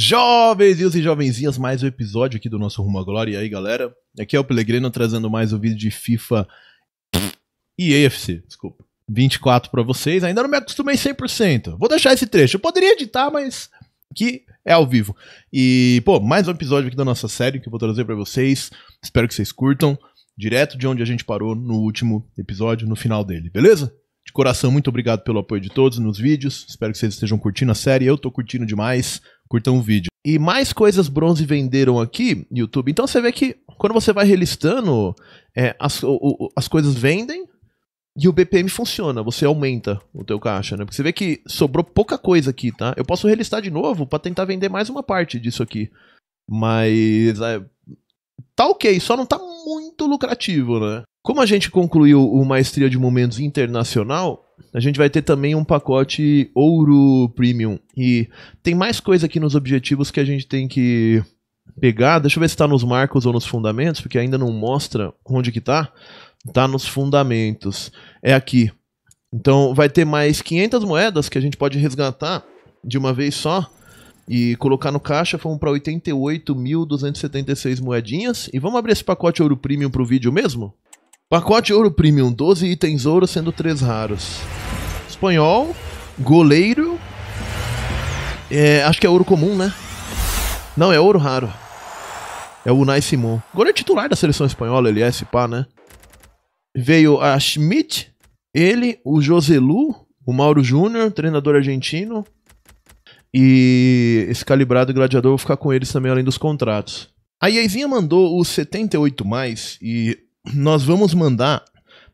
Jovens e jovenzinhas, mais um episódio aqui do nosso Rumo à Glória. E aí, galera? Aqui é o Pelegrino trazendo mais um vídeo de FIFA e AFC, desculpa. 24 para vocês. Ainda não me acostumei 100%. Vou deixar esse trecho. Eu poderia editar, mas que é ao vivo. E, pô, mais um episódio aqui da nossa série que eu vou trazer para vocês. Espero que vocês curtam. Direto de onde a gente parou no último episódio, no final dele, beleza? De coração, muito obrigado pelo apoio de todos nos vídeos. Espero que vocês estejam curtindo a série. Eu tô curtindo demais. Curtam o vídeo. E mais coisas bronze venderam aqui, YouTube. Então você vê que quando você vai relistando, é, as, o, o, as coisas vendem e o BPM funciona. Você aumenta o teu caixa, né? Porque você vê que sobrou pouca coisa aqui, tá? Eu posso relistar de novo para tentar vender mais uma parte disso aqui. Mas... É, tá ok, só não tá muito lucrativo, né? Como a gente concluiu o Maestria de Momentos Internacional, a gente vai ter também um pacote Ouro Premium. E tem mais coisa aqui nos objetivos que a gente tem que pegar. Deixa eu ver se está nos marcos ou nos fundamentos, porque ainda não mostra onde que está. Está nos fundamentos. É aqui. Então vai ter mais 500 moedas que a gente pode resgatar de uma vez só e colocar no caixa Fomos para 88.276 moedinhas. E vamos abrir esse pacote ouro premium para o vídeo mesmo? Pacote Ouro Premium, 12 itens ouro, sendo 3 raros. Espanhol, goleiro. É, acho que é ouro comum, né? Não, é ouro raro. É o Unai Simon. Goleiro é titular da seleção espanhola, ele é esse pá, né? Veio a Schmidt, ele, o Joselu, o Mauro Júnior, treinador argentino. E esse calibrado gladiador, vou ficar com eles também, além dos contratos. A Iaizinha mandou o 78+, mais, e nós vamos mandar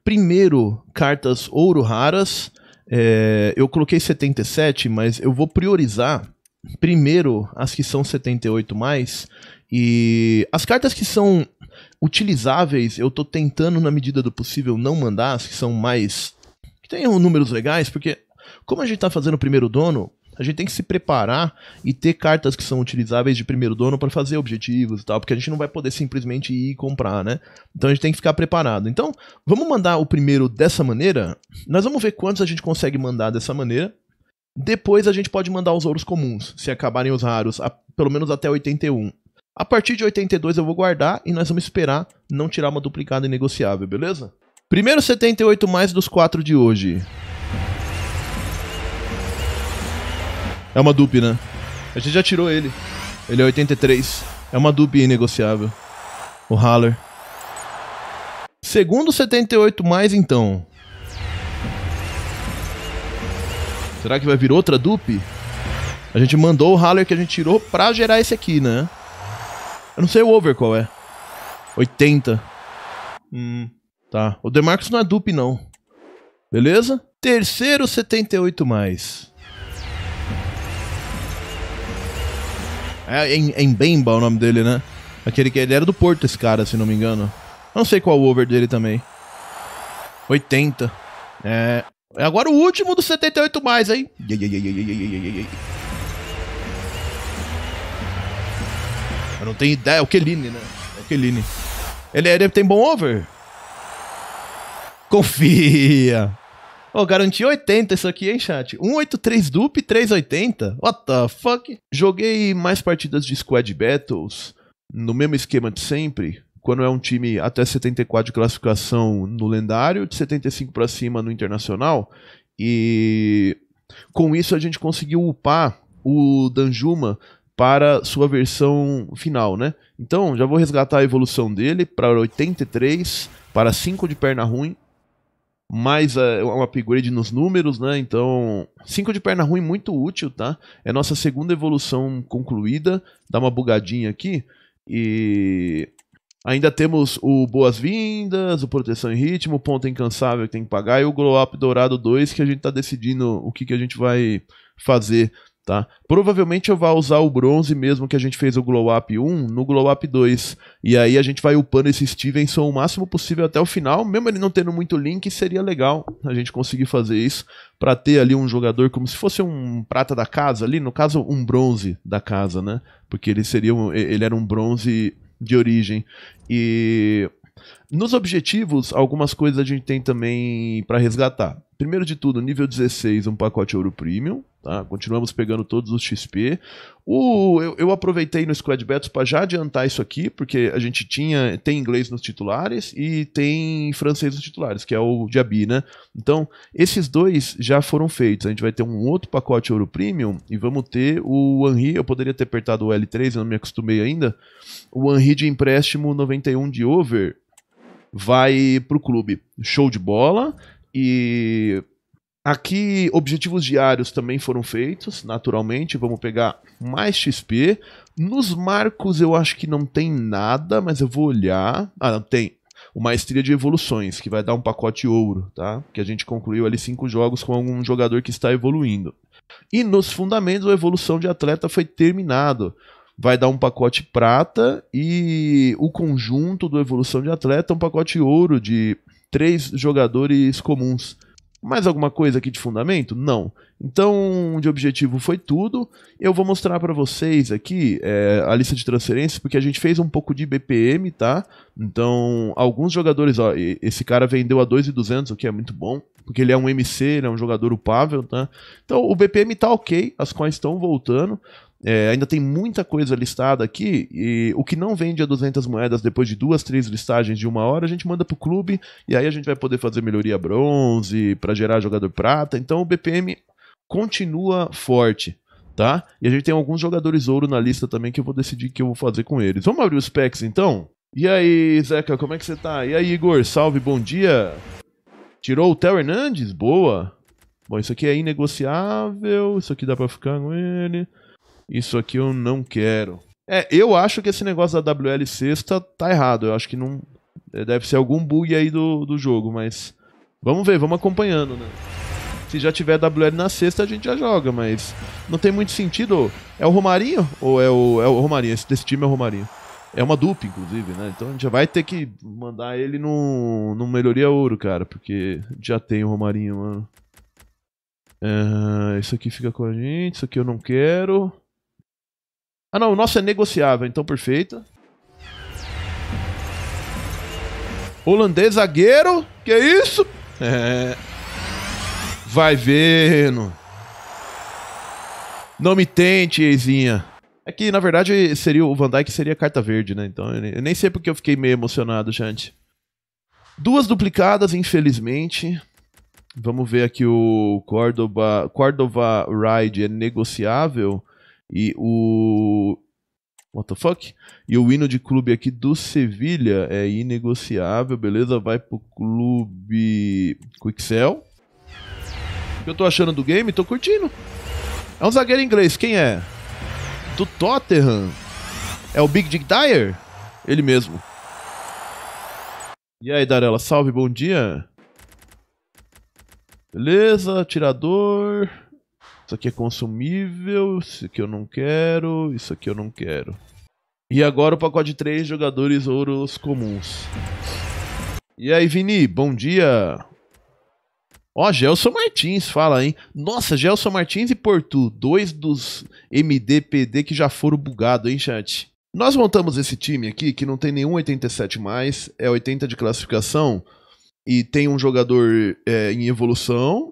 primeiro cartas ouro raras. É, eu coloquei 77, mas eu vou priorizar primeiro as que são 78 mais e as cartas que são utilizáveis, eu estou tentando na medida do possível não mandar as que são mais que tenham números legais, porque como a gente está fazendo o primeiro dono, a gente tem que se preparar e ter cartas que são utilizáveis de primeiro dono para fazer objetivos e tal, porque a gente não vai poder simplesmente ir e comprar, né? Então a gente tem que ficar preparado. Então, vamos mandar o primeiro dessa maneira? Nós vamos ver quantos a gente consegue mandar dessa maneira. Depois a gente pode mandar os ouros comuns, se acabarem os raros, a, pelo menos até 81. A partir de 82 eu vou guardar e nós vamos esperar não tirar uma duplicada inegociável, beleza? Primeiro 78 mais dos 4 de hoje. É uma dupe, né? A gente já tirou ele. Ele é 83. É uma dupe inegociável. O Haller. Segundo 78 mais então. Será que vai vir outra dupe? A gente mandou o Haller que a gente tirou pra gerar esse aqui, né? Eu não sei o over qual é. 80. Hum, tá. O Demarcus não é dupe, não. Beleza? Terceiro 78 mais. É Embemba Bemba é o nome dele, né? Aquele que ele era do Porto, esse cara, se não me engano. Não sei qual o over dele também. 80. É, é. Agora o último do 78 mais, hein? Eu não tenho ideia. É o Kelini, né? É o Kelini. Ele, ele tem bom over? Confia oh, garanti 80 isso aqui, hein, chat? 183 dupe, 380? What the fuck? Joguei mais partidas de Squad Battles no mesmo esquema de sempre. Quando é um time até 74 de classificação no lendário, de 75 para cima no internacional. E com isso a gente conseguiu upar o Danjuma para sua versão final, né? Então, já vou resgatar a evolução dele para 83, para 5 de perna ruim, mais uh, um upgrade nos números, né? Então, 5 de perna ruim muito útil, tá? É nossa segunda evolução concluída. Dá uma bugadinha aqui. E ainda temos o Boas-Vindas, o Proteção e Ritmo, o Ponto Incansável que tem que pagar e o Glow Up Dourado 2 que a gente tá decidindo o que, que a gente vai fazer Tá? Provavelmente eu vou usar o bronze mesmo que a gente fez o Glow Up 1 no Glow Up 2. E aí a gente vai upando esse Stevenson o máximo possível até o final, mesmo ele não tendo muito link, seria legal a gente conseguir fazer isso para ter ali um jogador como se fosse um prata da casa ali, no caso um bronze da casa, né? Porque ele seria um, ele era um bronze de origem. E nos objetivos, algumas coisas a gente tem também para resgatar. Primeiro de tudo, nível 16, um pacote ouro premium, Tá? Continuamos pegando todos os XP. O, eu, eu aproveitei no Squad Battles para já adiantar isso aqui, porque a gente tinha tem inglês nos titulares e tem francês nos titulares, que é o Diaby, né? Então, esses dois já foram feitos. A gente vai ter um outro pacote Ouro Premium e vamos ter o Henri. Eu poderia ter apertado o L3, eu não me acostumei ainda. O Henri de empréstimo 91 de over vai pro clube. Show de bola. E Aqui, objetivos diários também foram feitos, naturalmente. Vamos pegar mais XP. Nos marcos eu acho que não tem nada, mas eu vou olhar. Ah, não, tem. O Maestria de Evoluções, que vai dar um pacote ouro, tá? Que a gente concluiu ali cinco jogos com algum jogador que está evoluindo. E nos fundamentos, a evolução de atleta foi terminado. Vai dar um pacote prata e o conjunto do evolução de atleta um pacote ouro de três jogadores comuns. Mais alguma coisa aqui de fundamento? Não. Então, de objetivo foi tudo. Eu vou mostrar para vocês aqui é, a lista de transferências, porque a gente fez um pouco de BPM, tá? Então, alguns jogadores, ó, esse cara vendeu a 2,200, o que é muito bom, porque ele é um MC, ele é um jogador upável, tá? Então, o BPM tá ok, as coins estão voltando. É, ainda tem muita coisa listada aqui e o que não vende é a 200 moedas depois de duas, três listagens de uma hora, a gente manda pro clube e aí a gente vai poder fazer melhoria bronze para gerar jogador prata. Então o BPM continua forte tá? E a gente tem alguns jogadores ouro na lista também que eu vou decidir o que eu vou fazer com eles. Vamos abrir os packs então? E aí, Zeca, como é que você tá? E aí, Igor, salve, bom dia. Tirou o Theo Hernandes? Boa. Bom, isso aqui é inegociável, isso aqui dá pra ficar com ele. Isso aqui eu não quero. É, eu acho que esse negócio da WL sexta tá errado. Eu acho que não. É, deve ser algum bug aí do, do jogo, mas. Vamos ver, vamos acompanhando, né? Se já tiver WL na sexta, a gente já joga, mas. Não tem muito sentido. É o Romarinho? Ou é o, é o Romarinho? Esse desse time é o Romarinho. É uma dupla, inclusive, né? Então a gente já vai ter que mandar ele no, no Melhoria Ouro, cara, porque já tem o Romarinho, mano. É, isso aqui fica com a gente, isso aqui eu não quero. Ah, não, o nosso é negociável, então perfeito. Holandês zagueiro, que é isso? É. Vai vendo. Não me tente, Eizinha. É que, na verdade, seria o Van Dyke seria carta verde, né? Então, eu nem sei porque eu fiquei meio emocionado, gente. Duas duplicadas, infelizmente. Vamos ver aqui o Córdoba, Córdoba Ride é negociável. E o. What the fuck? E o hino de clube aqui do Sevilha é inegociável, beleza? Vai pro clube Quixel. O que eu tô achando do game? Tô curtindo. É um zagueiro inglês, quem é? Do Tottenham. É o Big Dick Dyer? Ele mesmo. E aí, Darela, salve, bom dia. Beleza, tirador. Isso aqui é consumível, isso aqui eu não quero, isso aqui eu não quero. E agora o pacote de 3 jogadores ouros comuns. E aí, Vini, bom dia! Ó, Gelson Martins, fala, hein? Nossa, Gelson Martins e Portu, dois dos MDPD que já foram bugados, hein, chat? Nós montamos esse time aqui, que não tem nenhum 87 mais, é 80 de classificação, e tem um jogador é, em evolução,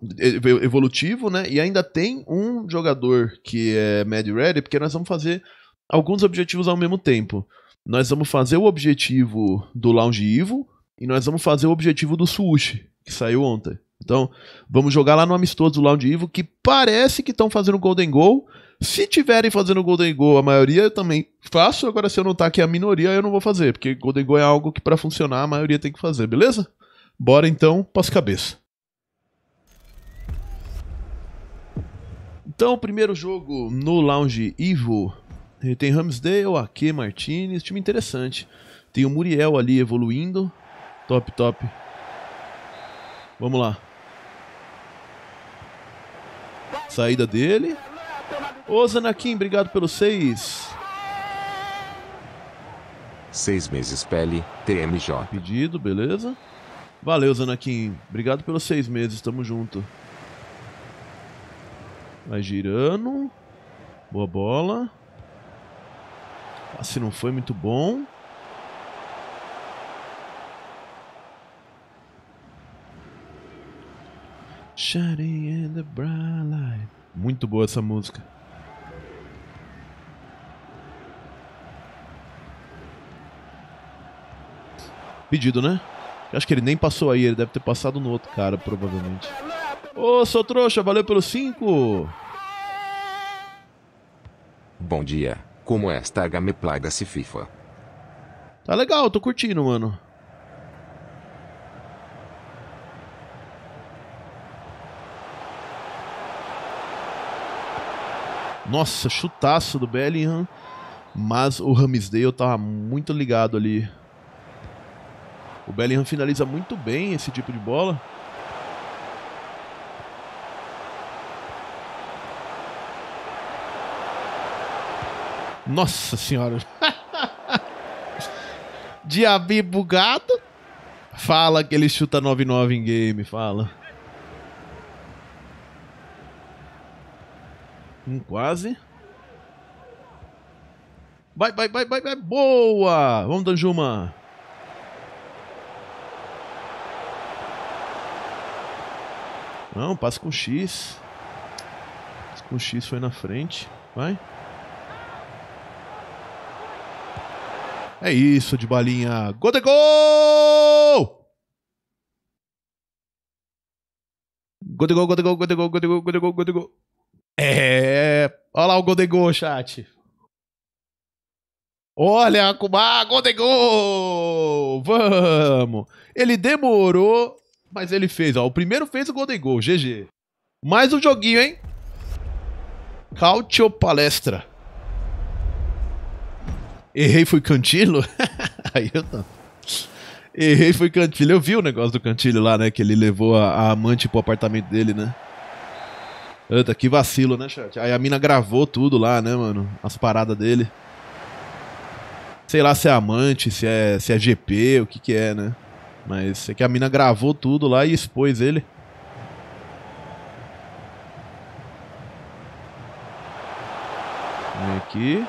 evolutivo, né? E ainda tem um jogador que é Mad Ready, porque nós vamos fazer alguns objetivos ao mesmo tempo. Nós vamos fazer o objetivo do Lounge Evil e nós vamos fazer o objetivo do Sushi, que saiu ontem. Então, vamos jogar lá no amistoso do Lounge Evil, que parece que estão fazendo Golden Goal. Se tiverem fazendo Golden Goal, a maioria eu também faço. Agora, se eu não que aqui é a minoria, eu não vou fazer, porque Golden Goal é algo que para funcionar a maioria tem que fazer, beleza? Bora então para as cabeças. Então, primeiro jogo no Lounge Ivo, tem Ramsdale, Ake, Martinez, time interessante. Tem o Muriel ali evoluindo. Top, top. Vamos lá. Saída dele. Ô Zanakin, obrigado pelo seis. Seis meses pele, TMJ. Pedido, beleza. Valeu, Zanakin. Obrigado pelos seis meses, tamo junto. Vai girando. Boa bola. Passe ah, não foi muito bom. Shining in the bright light. Muito boa essa música. Pedido, né? Eu acho que ele nem passou aí, ele deve ter passado no outro cara, provavelmente. Ô, sou seu trouxa, valeu pelo 5! Bom dia, como é esta gameplaga-se FIFA? Tá legal, tô curtindo, mano. Nossa, chutaço do Bellingham. Mas o Ramsdale tava muito ligado ali o Bellingham finaliza muito bem esse tipo de bola. Nossa senhora. Diabi bugado. Fala que ele chuta 9-9 em game, fala. Um quase. Vai, vai, vai, vai, vai. Boa! Vamos, Danjuma. Não, passa com X. Passa com X foi na frente. Vai. É isso de balinha. Gol de gol! Gol de gol, gol de gol, gol de gol, gol de gol, gol de gol, gol de gol. É. Olha lá o gol de gol, chat. Olha, Akuma, gol de gol! Vamos! Ele demorou mas ele fez, ó. O primeiro fez o Golden Goal, GG. Mais um joguinho, hein? Cautio Palestra. Errei, fui Cantilo? Aí eu não. Errei, fui Cantilo. Eu vi o negócio do Cantilo lá, né? Que ele levou a, a amante pro apartamento dele, né? Eita, que vacilo, né, chat? Aí a mina gravou tudo lá, né, mano? As paradas dele. Sei lá se é amante, se é, se é GP, o que que é, né? Mas sei é que a mina gravou tudo lá e expôs ele. Vem aqui.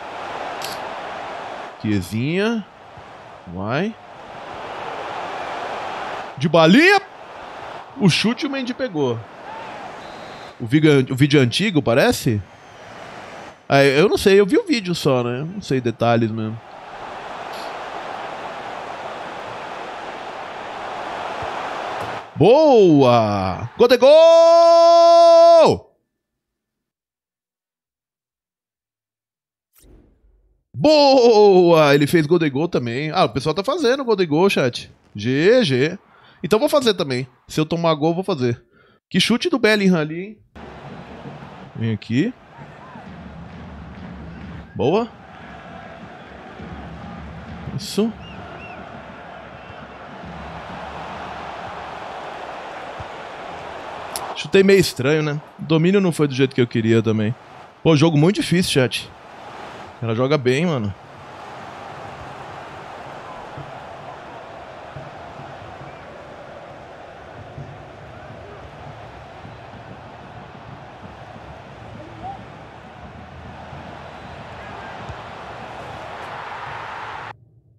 quezinha Vai. De balinha. O chute o Mandy pegou. O vídeo, o vídeo antigo, parece? Ah, eu não sei, eu vi o vídeo só, né? Não sei detalhes mesmo. boa! Gol de gol! Boa! Ele fez gol de gol também. Ah, o pessoal tá fazendo gol de gol, chat. GG. Então vou fazer também. Se eu tomar gol, vou fazer. Que chute do Bellingham ali, hein? Vem aqui. Boa. Isso. Chutei meio estranho, né? O domínio não foi do jeito que eu queria também. Pô, jogo muito difícil, chat. O cara joga bem, mano.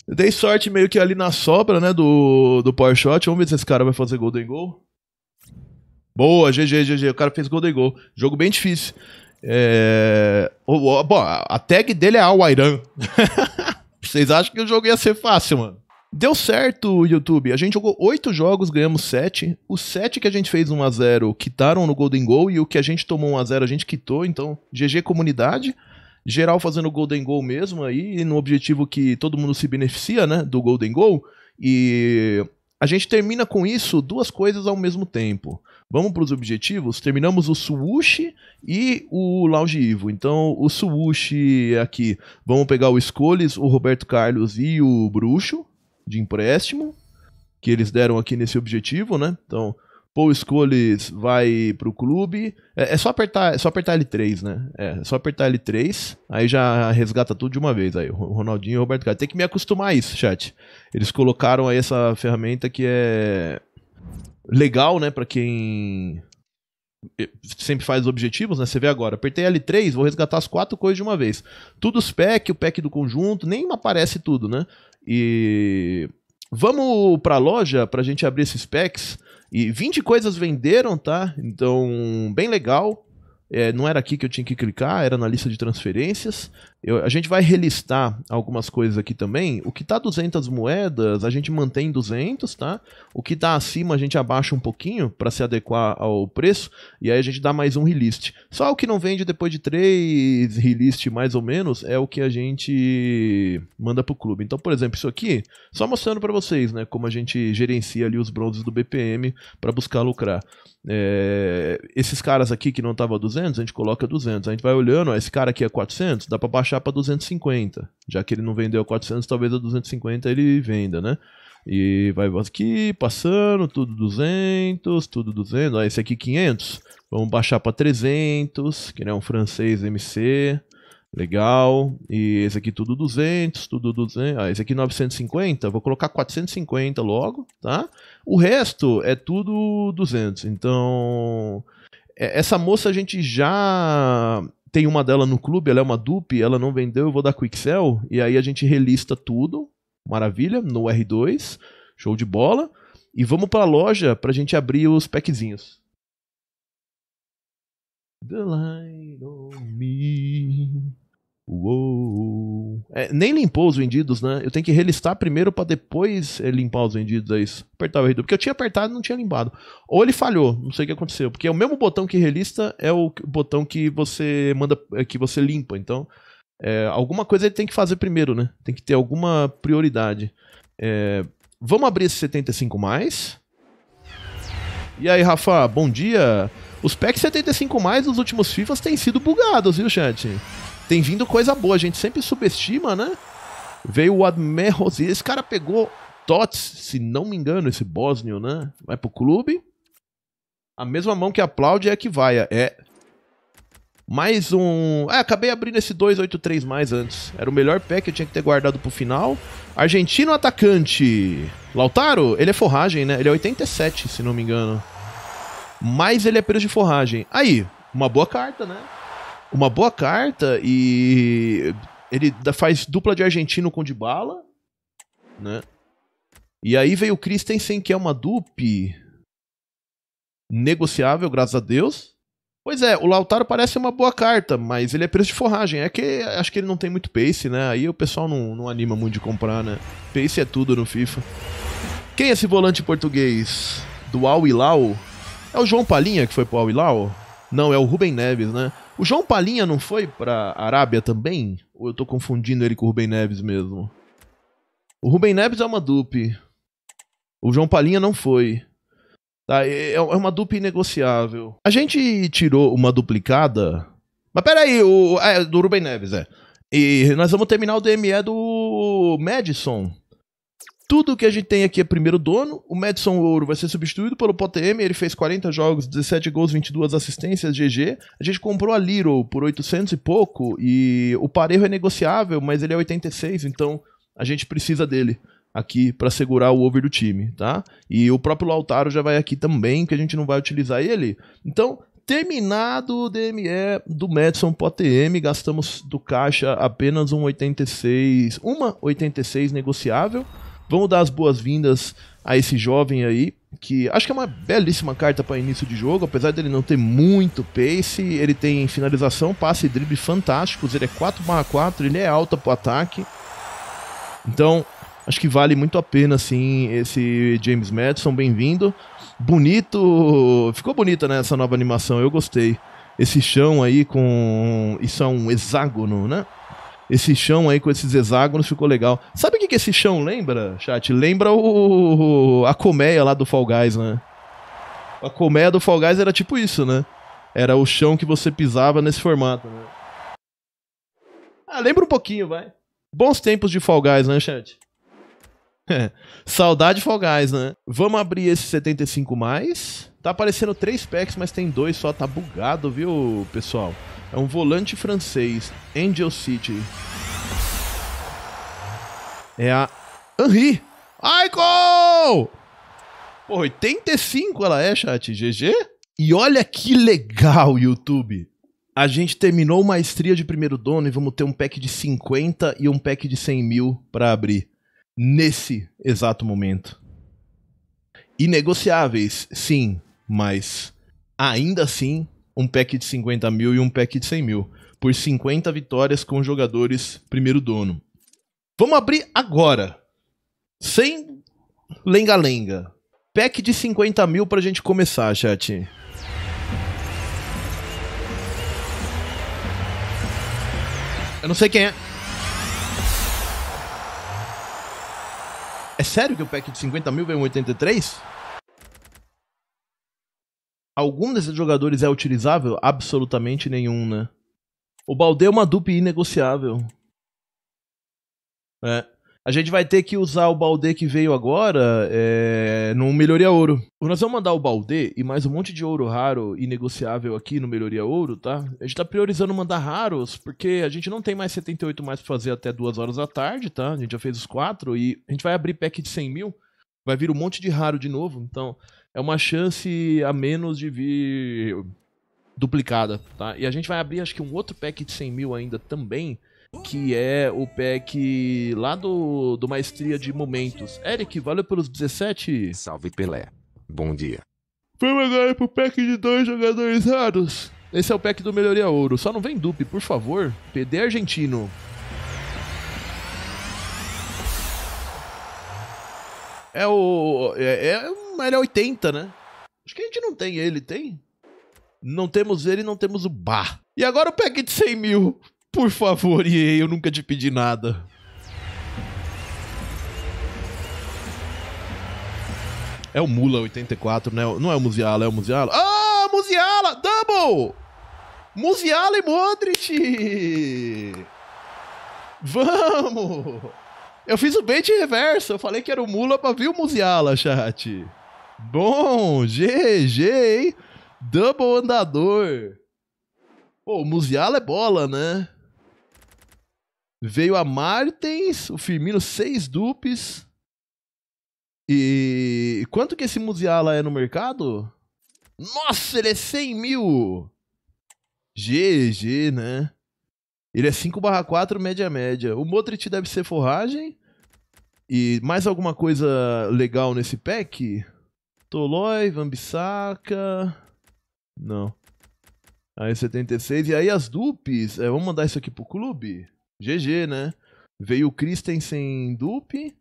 Eu dei sorte meio que ali na sobra, né, do, do power shot. Vamos ver se esse cara vai fazer Golden Goal. Boa, GG, GG. O cara fez gol, dei gol. Jogo bem difícil. É... O, o, bom, a tag dele é Al Airan. Vocês acham que o jogo ia ser fácil, mano? Deu certo, YouTube. A gente jogou oito jogos, ganhamos sete. Os sete que a gente fez 1x0 quitaram no Golden Goal e o que a gente tomou 1x0 a gente quitou. Então, GG comunidade. Geral fazendo Golden Goal mesmo aí, no objetivo que todo mundo se beneficia, né? Do Golden Goal. E a gente termina com isso duas coisas ao mesmo tempo. Vamos para os objetivos? Terminamos o Suwushi e o Lounge Ivo. Então, o Suwushi é aqui, vamos pegar o Escolhes, o Roberto Carlos e o Bruxo de empréstimo, que eles deram aqui nesse objetivo, né? Então, Paul Scholes vai pro clube. É, é, só apertar, é só apertar L3, né? É, é, só apertar L3, aí já resgata tudo de uma vez aí. O Ronaldinho e o Roberto Carlos. Tem que me acostumar a isso, chat. Eles colocaram aí essa ferramenta que é legal, né, para quem sempre faz os objetivos, né? Você vê agora, apertei L3, vou resgatar as quatro coisas de uma vez. Tudo os pack, o pack do conjunto, nem aparece tudo, né? E vamos para a loja para a gente abrir esses packs. E 20 coisas venderam, tá? Então, bem legal. É, não era aqui que eu tinha que clicar, era na lista de transferências. Eu, a gente vai relistar algumas coisas aqui também. O que tá 200 moedas, a gente mantém 200, tá? O que tá acima, a gente abaixa um pouquinho para se adequar ao preço. E aí a gente dá mais um relist. Só o que não vende depois de três relist, mais ou menos, é o que a gente manda pro clube. Então, por exemplo, isso aqui, só mostrando para vocês, né? Como a gente gerencia ali os bronzes do BPM para buscar lucrar. É, esses caras aqui que não estavam 200, a gente coloca 200. A gente vai olhando, ó, esse cara aqui é 400, dá para baixar para 250. Já que ele não vendeu a 400, talvez a 250 ele venda, né? E vai aqui, passando, tudo 200, tudo 200. Ó, esse aqui 500, vamos baixar para 300, que é um francês MC. Legal. E esse aqui tudo 200, tudo 200. Ah, esse aqui 950, vou colocar 450 logo, tá? O resto é tudo 200. Então, é, essa moça a gente já tem uma dela no clube, ela é uma dupe, ela não vendeu, eu vou dar quick sell e aí a gente relista tudo. Maravilha, no R2, show de bola. E vamos para a loja para a gente abrir os packzinhos. The light on me. Uou. É, nem limpou os vendidos, né? Eu tenho que relistar primeiro para depois eh, limpar os vendidos, é isso. Apertar o r Porque eu tinha apertado e não tinha limpado. Ou ele falhou, não sei o que aconteceu. Porque é o mesmo botão que relista é o botão que você manda. É, que você limpa. Então, é, alguma coisa ele tem que fazer primeiro, né? Tem que ter alguma prioridade. É, vamos abrir esse 75 mais. E aí, Rafa, bom dia. Os packs 75 mais dos últimos FIFAs têm sido bugados, viu, chat? tem vindo coisa boa, a gente sempre subestima, né? Veio o Admer Rosier, esse cara pegou Tots, se não me engano, esse bósnio, né? Vai pro clube. A mesma mão que aplaude é que vai, é. Mais um... Ah, acabei abrindo esse 283 mais antes. Era o melhor pé que eu tinha que ter guardado pro final. Argentino atacante. Lautaro, ele é forragem, né? Ele é 87, se não me engano. Mas ele é preso de forragem. Aí, uma boa carta, né? uma boa carta e ele faz dupla de argentino com Bala, né? E aí veio o Christensen, que é uma dupe negociável, graças a Deus. Pois é, o Lautaro parece uma boa carta, mas ele é preço de forragem. É que acho que ele não tem muito pace, né? Aí o pessoal não, não anima muito de comprar, né? Pace é tudo no FIFA. Quem é esse volante português do Al Hilal? É o João Palinha que foi pro Al Hilal? Não, é o Rubem Neves, né? O João Palinha não foi pra Arábia também? Ou eu tô confundindo ele com o Rubem Neves mesmo? O Rubem Neves é uma dupe. O João Palinha não foi. Tá, é, é, é uma dupe negociável. A gente tirou uma duplicada. Mas peraí, o, é, do Rubem Neves, é. E nós vamos terminar o DME do Madison. Tudo que a gente tem aqui é primeiro dono. O Madison Ouro vai ser substituído pelo Potem. Ele fez 40 jogos, 17 gols, 22 assistências, GG. A gente comprou a Little por 800 e pouco. E o Parejo é negociável, mas ele é 86, então a gente precisa dele aqui para segurar o over do time, tá? E o próprio Lautaro já vai aqui também, que a gente não vai utilizar ele. Então, terminado o DME do Madison Potem, gastamos do caixa apenas um 86, uma 86 negociável. Vamos dar as boas-vindas a esse jovem aí, que acho que é uma belíssima carta para início de jogo, apesar dele não ter muito pace, ele tem finalização, passe e drible fantásticos, ele é 4/4, ele é alta pro ataque. Então, acho que vale muito a pena sim esse James Madison, bem-vindo. Bonito, ficou bonita né, essa nova animação, eu gostei. Esse chão aí com isso é um hexágono, né? Esse chão aí com esses hexágonos ficou legal. Sabe o que, que esse chão lembra, chat? Lembra o, a colmeia lá do Fall Guys, né? A colmeia do Fall Guys era tipo isso, né? Era o chão que você pisava nesse formato, né? Ah, lembra um pouquinho, vai. Bons tempos de Fall Guys, né, chat? Saudade Fall Guys, né? Vamos abrir esse 75 mais. Tá aparecendo três packs, mas tem dois só, tá bugado, viu, pessoal? é um volante francês, Angel City. É a Henri. Ai, gol! Pô, 85 ela é, chat. GG? E olha que legal, YouTube. A gente terminou maestria de primeiro dono e vamos ter um pack de 50 e um pack de 100 mil para abrir. Nesse exato momento. Inegociáveis, sim, mas ainda assim um pack de 50 mil e um pack de 100 mil, por 50 vitórias com jogadores primeiro dono. Vamos abrir agora, sem lenga-lenga. Pack de 50 mil pra gente começar, chat. Eu não sei quem é. É sério que o pack de 50 mil veio em 83? Algum desses jogadores é utilizável? Absolutamente nenhum, né? O Balde é uma dupe inegociável. É. A gente vai ter que usar o Balde que veio agora é, no Melhoria Ouro. Nós vamos mandar o Balde e mais um monte de ouro raro e negociável aqui no Melhoria Ouro, tá? A gente tá priorizando mandar raros, porque a gente não tem mais 78 mais pra fazer até 2 horas da tarde, tá? A gente já fez os 4 e a gente vai abrir pack de 100 mil. Vai vir um monte de raro de novo, então é uma chance a menos de vir duplicada, tá? E a gente vai abrir acho que um outro pack de 100 mil ainda também, que é o pack lá do, do Maestria de Momentos. Eric, valeu pelos 17. Salve Pelé, bom dia. Vamos agora pro pack de dois jogadores raros. Esse é o pack do Melhoria Ouro. Só não vem dupe, por favor. PD argentino, É o. É, é um L80, né? Acho que a gente não tem ele, tem? Não temos ele não temos o bar. E agora o pack de 100 mil. Por favor, e eu nunca te pedi nada. É o Mula 84, né? Não é o Musiala, é o Musiala. Ah, Musiala! Double! Musiala e Modric! Vamos! Eu fiz o bait reverso. Eu falei que era o Mula pra vir o Muziala, chat. Bom, GG, hein? Double andador. Pô, o Muziala é bola, né? Veio a Martens, o Firmino, seis dupes. E quanto que esse Muziala é no mercado? Nossa, ele é 100 mil! GG, né? Ele é 5/4 média média. O Motrit deve ser forragem. E mais alguma coisa legal nesse pack? Toloi, Vambisaka. Não. Aí 76. E aí as dupes. É, vamos mandar isso aqui pro clube? GG, né? Veio o Christensen dupe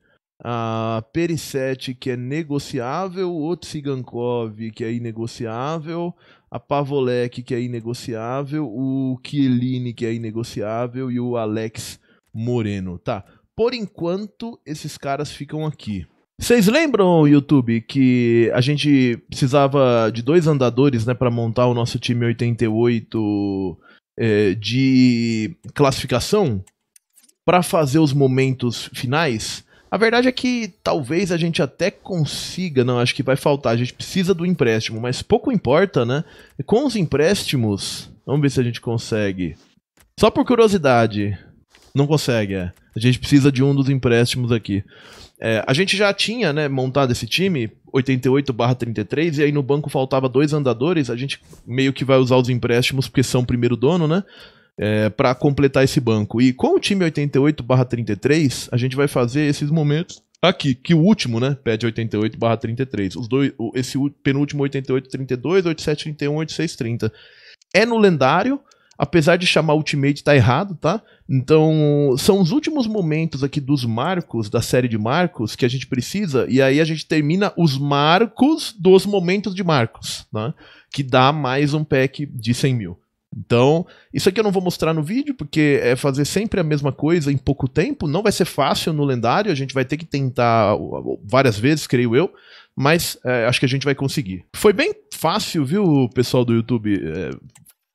a Perissete, que é negociável, o Tsigankov, que é inegociável, a Pavolek, que é inegociável, o Kieline, que é inegociável, e o Alex Moreno. Tá, por enquanto, esses caras ficam aqui. Vocês lembram, YouTube, que a gente precisava de dois andadores, né, para montar o nosso time 88 é, de classificação para fazer os momentos finais? A verdade é que talvez a gente até consiga, não, acho que vai faltar, a gente precisa do empréstimo, mas pouco importa, né? com os empréstimos, vamos ver se a gente consegue. Só por curiosidade, não consegue, é. A gente precisa de um dos empréstimos aqui. É, a gente já tinha né, montado esse time, 88/33, e aí no banco faltava dois andadores. A gente meio que vai usar os empréstimos porque são o primeiro dono, né? é, para completar esse banco. E com o time 88/33, a gente vai fazer esses momentos aqui, que o último, né, pede 88/33. Os dois, esse penúltimo 88/32, 87/31, 86/30. É no lendário, apesar de chamar Ultimate tá errado, tá? Então, são os últimos momentos aqui dos marcos, da série de marcos, que a gente precisa, e aí a gente termina os marcos dos momentos de marcos, né? Que dá mais um pack de 100 mil. Então, isso aqui eu não vou mostrar no vídeo, porque é fazer sempre a mesma coisa em pouco tempo, não vai ser fácil no lendário, a gente vai ter que tentar várias vezes, creio eu, mas é, acho que a gente vai conseguir. Foi bem fácil, viu, pessoal do YouTube? É,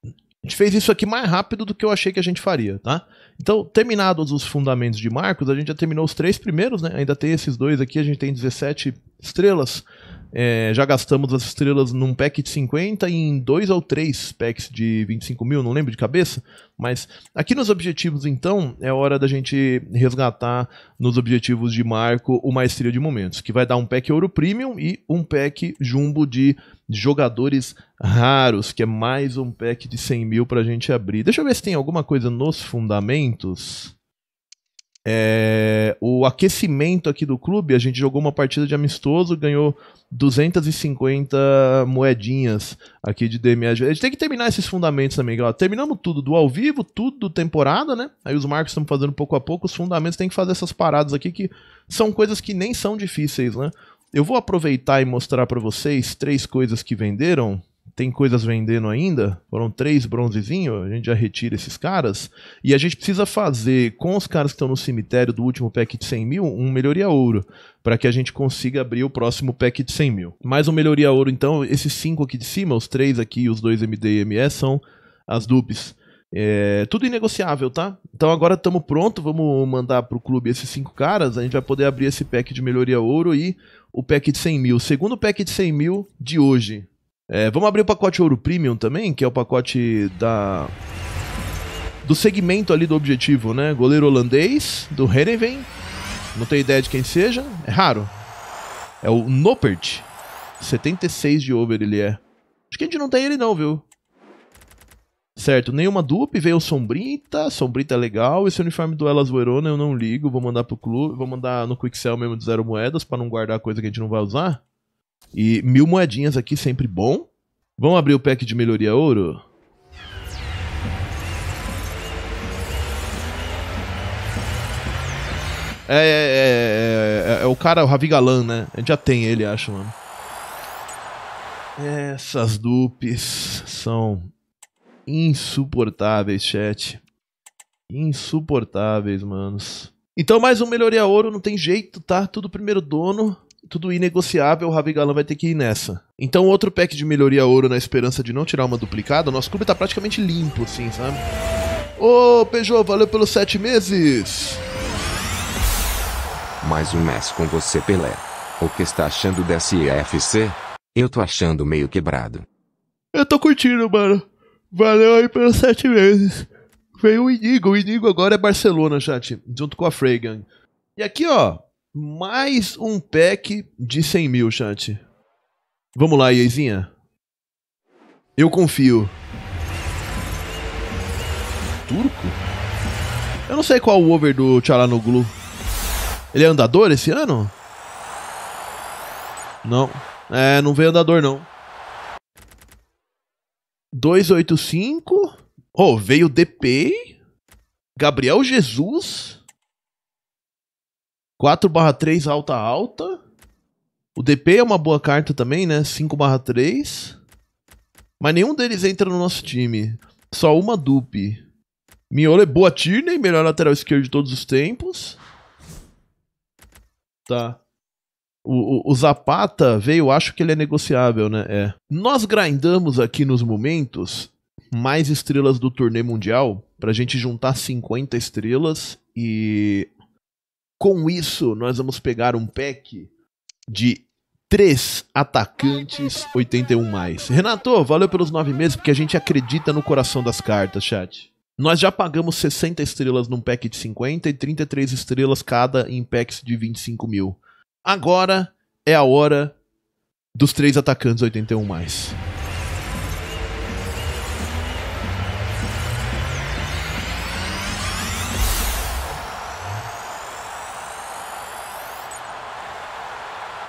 a gente fez isso aqui mais rápido do que eu achei que a gente faria, tá? Então, terminados os fundamentos de Marcos, a gente já terminou os três primeiros, né? Ainda tem esses dois aqui, a gente tem 17 estrelas. É, já gastamos as estrelas num pack de 50 e em dois ou três packs de 25 mil, não lembro de cabeça. Mas aqui nos objetivos, então, é hora da gente resgatar nos objetivos de marco o Maestria de Momentos, que vai dar um pack ouro premium e um pack jumbo de jogadores raros, que é mais um pack de 100 mil pra gente abrir. Deixa eu ver se tem alguma coisa nos fundamentos. É, o aquecimento aqui do clube, a gente jogou uma partida de amistoso, ganhou 250 moedinhas aqui de DMA. A gente tem que terminar esses fundamentos também. Terminamos tudo do ao vivo, tudo do temporada, né? Aí os marcos estão fazendo pouco a pouco, os fundamentos tem que fazer essas paradas aqui que são coisas que nem são difíceis, né? Eu vou aproveitar e mostrar para vocês três coisas que venderam tem coisas vendendo ainda, foram três bronzezinhos, a gente já retira esses caras, e a gente precisa fazer com os caras que estão no cemitério do último pack de 100 mil um melhoria ouro, para que a gente consiga abrir o próximo pack de 100 mil. Mais um melhoria ouro, então, esses cinco aqui de cima, os três aqui e os dois MD e ME são as dupes. É, tudo inegociável, tá? Então agora estamos pronto, vamos mandar pro clube esses cinco caras, a gente vai poder abrir esse pack de melhoria ouro e o pack de 100 mil. Segundo pack de 100 mil de hoje, é, vamos abrir o pacote Ouro Premium também, que é o pacote da do segmento ali do objetivo, né? Goleiro holandês, do Herenveen. Não tenho ideia de quem seja. É raro. É o Nopert. 76 de over ele é. Acho que a gente não tem ele não, viu? Certo, nenhuma dupe, veio o Sombrita, Sombrita é legal, esse uniforme do Elas Verona eu não ligo, vou mandar pro clube, vou mandar no Quick Sell mesmo de zero moedas para não guardar coisa que a gente não vai usar. E mil moedinhas aqui, sempre bom. Vamos abrir o pack de melhoria ouro? É, é, é, é, o cara, o Ravi Galan, né? A gente já tem ele, acho, mano. Essas dupes são insuportáveis, chat. Insuportáveis, manos. Então, mais um melhoria ouro, não tem jeito, tá? Tudo primeiro dono tudo inegociável, o Ravi Galan vai ter que ir nessa. Então, outro pack de melhoria ouro na esperança de não tirar uma duplicada, o nosso clube tá praticamente limpo, assim, sabe? Ô, Peugeot, valeu pelos sete meses! Mais um mês com você, Pelé. O que está achando dessa EFC? Eu tô achando meio quebrado. Eu tô curtindo, mano. Valeu aí pelos sete meses. Veio o Inigo. O Inigo agora é Barcelona, chat. Junto com a Fregan. E aqui, ó mais um pack de 100 mil, chat. Vamos lá, Iezinha. Eu confio. Turco? Eu não sei qual o over do Tchalanoglu. Ele é andador esse ano? Não. É, não veio andador, não. 285. Oh, veio DP. Gabriel Jesus. 4 barra 3 alta alta. O DP é uma boa carta também, né? 5 barra 3. Mas nenhum deles entra no nosso time. Só uma dupe. Miolo é boa Tierney, melhor lateral esquerdo de todos os tempos. Tá. O, o, o, Zapata veio, acho que ele é negociável, né? É. Nós grindamos aqui nos momentos mais estrelas do turnê mundial pra gente juntar 50 estrelas e com isso, nós vamos pegar um pack de três atacantes 81 mais. Renato, valeu pelos nove meses, porque a gente acredita no coração das cartas, chat. Nós já pagamos 60 estrelas num pack de 50 e 33 estrelas cada em packs de 25 mil. Agora é a hora dos três atacantes 81 mais.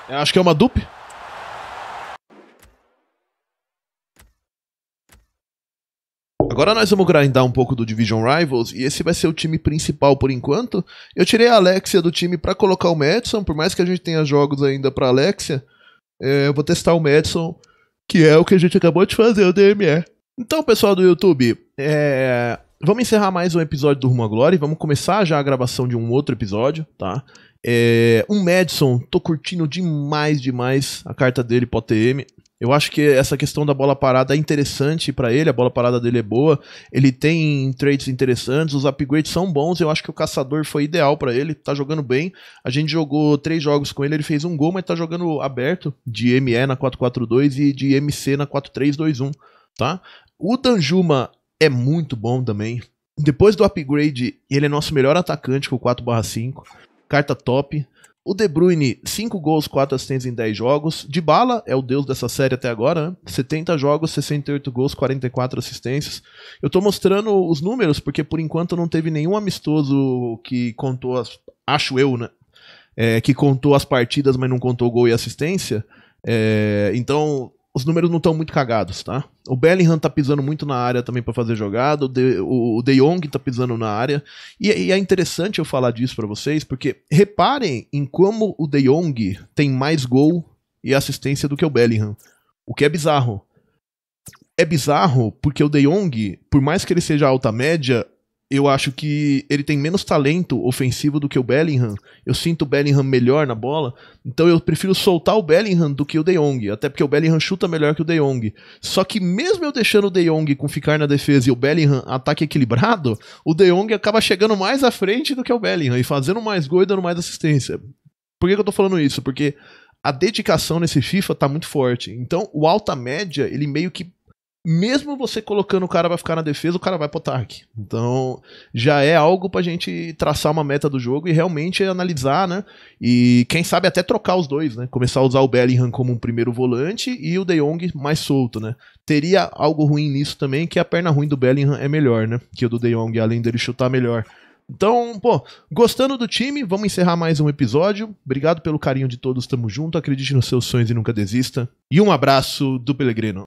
Eu acho que é uma dupe. Agora nós vamos grindar um pouco do Division Rivals e esse vai ser o time principal por enquanto. Eu tirei a Alexia do time para colocar o Madison, por mais que a gente tenha jogos ainda para Alexia, é, eu vou testar o Madison, que é o que a gente acabou de fazer, o DME. Então, pessoal do YouTube, é vamos encerrar mais um episódio do Rumo à Glória e vamos começar já a gravação de um outro episódio, tá? É, um Madison, tô curtindo demais, demais a carta dele pro ATM. Eu acho que essa questão da bola parada é interessante para ele, a bola parada dele é boa, ele tem trades interessantes, os upgrades são bons, eu acho que o caçador foi ideal para ele, tá jogando bem. A gente jogou três jogos com ele, ele fez um gol, mas tá jogando aberto de ME na 442 e de MC na 4321, tá? O Danjuma é muito bom também. Depois do upgrade, ele é nosso melhor atacante com 4/5. Carta top. O De Bruyne, 5 gols, 4 assistências em 10 jogos. De bala é o deus dessa série até agora, né? 70 jogos, 68 gols, 44 assistências. Eu tô mostrando os números porque por enquanto não teve nenhum amistoso que contou as. Acho eu, né? É, que contou as partidas, mas não contou gol e assistência. É, então, os números não estão muito cagados, tá? O Bellingham tá pisando muito na área também para fazer jogada, o De, o De Jong tá pisando na área. E, e é interessante eu falar disso para vocês, porque reparem em como o De Jong tem mais gol e assistência do que o Bellingham. O que é bizarro. É bizarro porque o De Jong, por mais que ele seja alta média, eu acho que ele tem menos talento ofensivo do que o Bellingham. Eu sinto o Bellingham melhor na bola, então eu prefiro soltar o Bellingham do que o De Jong, até porque o Bellingham chuta melhor que o De Jong. Só que mesmo eu deixando o De Jong com ficar na defesa e o Bellingham ataque equilibrado, o De Jong acaba chegando mais à frente do que o Bellingham e fazendo mais gol e dando mais assistência. Por que, que eu tô falando isso? Porque a dedicação nesse FIFA tá muito forte. Então, o alta média, ele meio que mesmo você colocando o cara pra ficar na defesa, o cara vai pro ataque. Então, já é algo pra gente traçar uma meta do jogo e realmente analisar, né? E quem sabe até trocar os dois, né? Começar a usar o Bellingham como um primeiro volante e o De Jong mais solto, né? Teria algo ruim nisso também, que a perna ruim do Bellingham é melhor, né? Que o do De Jong, além dele chutar melhor. Então, pô, gostando do time, vamos encerrar mais um episódio. Obrigado pelo carinho de todos, tamo junto. Acredite nos seus sonhos e nunca desista. E um abraço do Pelegrino.